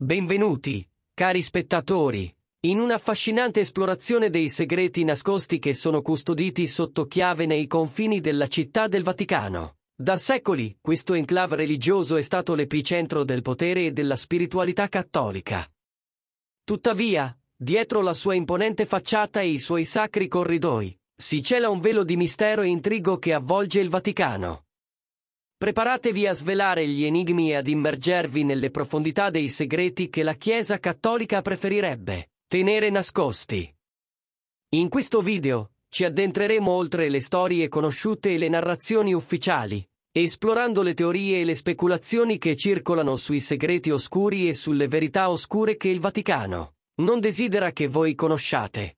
Benvenuti, cari spettatori, in un'affascinante esplorazione dei segreti nascosti che sono custoditi sotto chiave nei confini della città del Vaticano. Da secoli, questo enclave religioso è stato l'epicentro del potere e della spiritualità cattolica. Tuttavia, dietro la sua imponente facciata e i suoi sacri corridoi, si cela un velo di mistero e intrigo che avvolge il Vaticano. Preparatevi a svelare gli enigmi e ad immergervi nelle profondità dei segreti che la Chiesa cattolica preferirebbe tenere nascosti. In questo video ci addentreremo oltre le storie conosciute e le narrazioni ufficiali, esplorando le teorie e le speculazioni che circolano sui segreti oscuri e sulle verità oscure che il Vaticano non desidera che voi conosciate.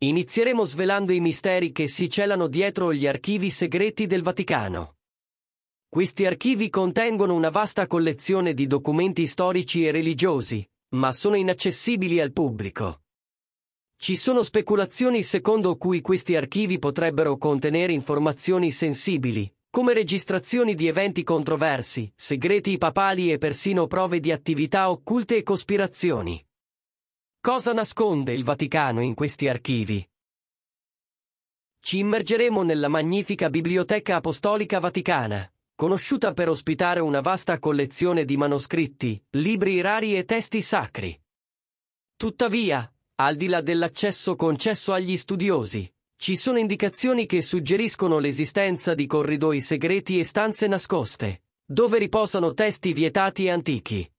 Inizieremo svelando i misteri che si celano dietro gli archivi segreti del Vaticano. Questi archivi contengono una vasta collezione di documenti storici e religiosi, ma sono inaccessibili al pubblico. Ci sono speculazioni secondo cui questi archivi potrebbero contenere informazioni sensibili, come registrazioni di eventi controversi, segreti papali e persino prove di attività occulte e cospirazioni. Cosa nasconde il Vaticano in questi archivi? Ci immergeremo nella magnifica Biblioteca Apostolica Vaticana, conosciuta per ospitare una vasta collezione di manoscritti, libri rari e testi sacri. Tuttavia, al di là dell'accesso concesso agli studiosi, ci sono indicazioni che suggeriscono l'esistenza di corridoi segreti e stanze nascoste, dove riposano testi vietati e antichi.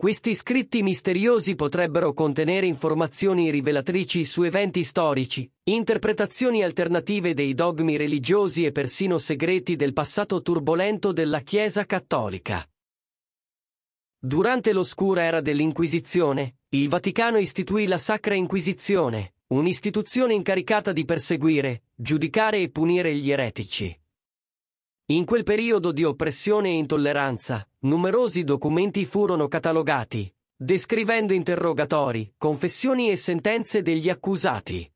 Questi scritti misteriosi potrebbero contenere informazioni rivelatrici su eventi storici, interpretazioni alternative dei dogmi religiosi e persino segreti del passato turbolento della Chiesa cattolica. Durante l'oscura era dell'Inquisizione, il Vaticano istituì la Sacra Inquisizione, un'istituzione incaricata di perseguire, giudicare e punire gli eretici. In quel periodo di oppressione e intolleranza, numerosi documenti furono catalogati, descrivendo interrogatori, confessioni e sentenze degli accusati.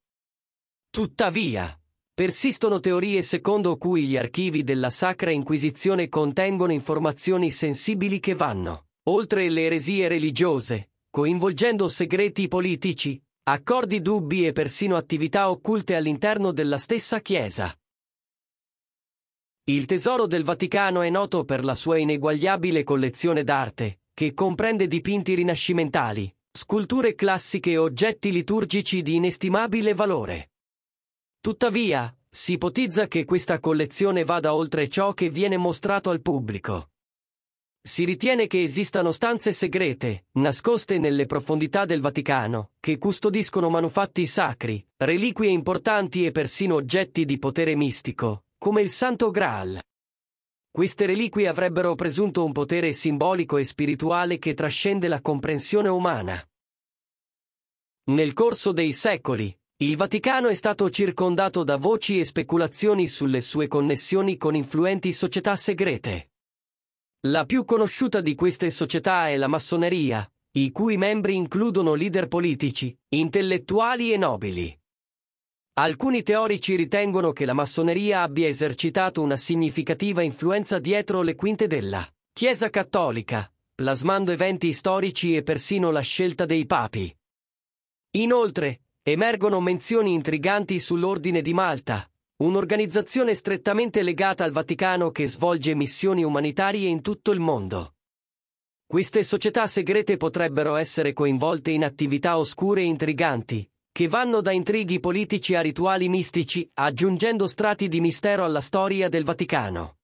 Tuttavia, persistono teorie secondo cui gli archivi della Sacra Inquisizione contengono informazioni sensibili che vanno, oltre le eresie religiose, coinvolgendo segreti politici, accordi dubbi e persino attività occulte all'interno della stessa Chiesa. Il Tesoro del Vaticano è noto per la sua ineguagliabile collezione d'arte, che comprende dipinti rinascimentali, sculture classiche e oggetti liturgici di inestimabile valore. Tuttavia, si ipotizza che questa collezione vada oltre ciò che viene mostrato al pubblico. Si ritiene che esistano stanze segrete, nascoste nelle profondità del Vaticano, che custodiscono manufatti sacri, reliquie importanti e persino oggetti di potere mistico, come il Santo Graal. Queste reliquie avrebbero presunto un potere simbolico e spirituale che trascende la comprensione umana. Nel corso dei secoli, il Vaticano è stato circondato da voci e speculazioni sulle sue connessioni con influenti società segrete. La più conosciuta di queste società è la massoneria, i cui membri includono leader politici, intellettuali e nobili. Alcuni teorici ritengono che la massoneria abbia esercitato una significativa influenza dietro le quinte della Chiesa cattolica, plasmando eventi storici e persino la scelta dei papi. Inoltre, emergono menzioni intriganti sull'Ordine di Malta, un'organizzazione strettamente legata al Vaticano che svolge missioni umanitarie in tutto il mondo. Queste società segrete potrebbero essere coinvolte in attività oscure e intriganti, che vanno da intrighi politici a rituali mistici, aggiungendo strati di mistero alla storia del Vaticano.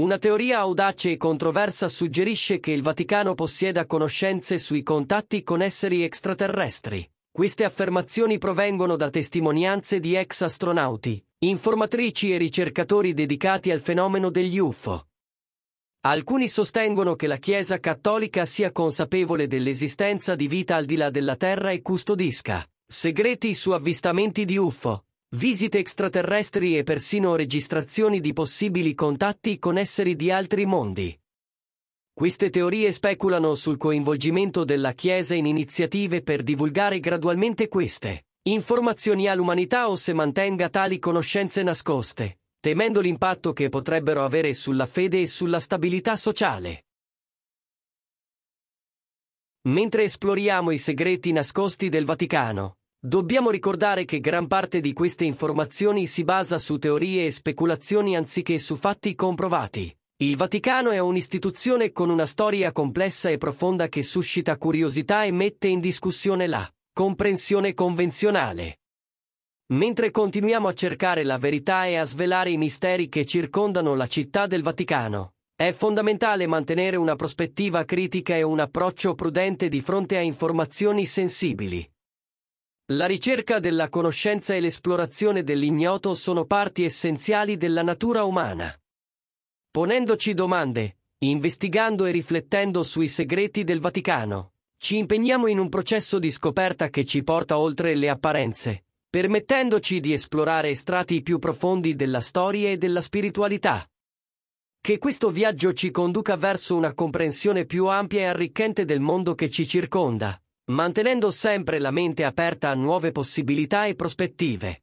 Una teoria audace e controversa suggerisce che il Vaticano possieda conoscenze sui contatti con esseri extraterrestri. Queste affermazioni provengono da testimonianze di ex astronauti, informatrici e ricercatori dedicati al fenomeno degli UFO. Alcuni sostengono che la Chiesa cattolica sia consapevole dell'esistenza di vita al di là della Terra e custodisca segreti su avvistamenti di UFO, visite extraterrestri e persino registrazioni di possibili contatti con esseri di altri mondi. Queste teorie speculano sul coinvolgimento della Chiesa in iniziative per divulgare gradualmente queste informazioni all'umanità o se mantenga tali conoscenze nascoste, temendo l'impatto che potrebbero avere sulla fede e sulla stabilità sociale. Mentre esploriamo i segreti nascosti del Vaticano, dobbiamo ricordare che gran parte di queste informazioni si basa su teorie e speculazioni anziché su fatti comprovati. Il Vaticano è un'istituzione con una storia complessa e profonda che suscita curiosità e mette in discussione la comprensione convenzionale mentre continuiamo a cercare la verità e a svelare i misteri che circondano la città del Vaticano. È fondamentale mantenere una prospettiva critica e un approccio prudente di fronte a informazioni sensibili. La ricerca della conoscenza e l'esplorazione dell'ignoto sono parti essenziali della natura umana. Ponendoci domande, investigando e riflettendo sui segreti del Vaticano, ci impegniamo in un processo di scoperta che ci porta oltre le apparenze, permettendoci di esplorare strati più profondi della storia e della spiritualità. Che questo viaggio ci conduca verso una comprensione più ampia e arricchente del mondo che ci circonda, mantenendo sempre la mente aperta a nuove possibilità e prospettive.